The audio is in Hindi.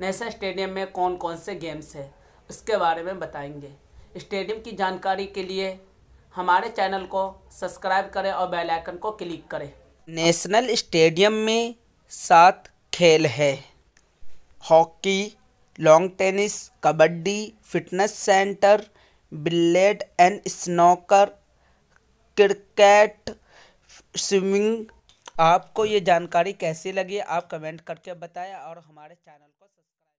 नेशनल स्टेडियम में कौन कौन से गेम्स हैं उसके बारे में बताएंगे स्टेडियम की जानकारी के लिए हमारे चैनल को सब्सक्राइब करें और बेल आइकन को क्लिक करें नेशनल स्टेडियम में सात खेल है hockey lawn tennis kabaddi fitness centre billiards and snooker cricket swimming आपको ये जानकारी कैसी लगी आप कमेंट करके बताएं और हमारे चैनल को सब्सक्राइब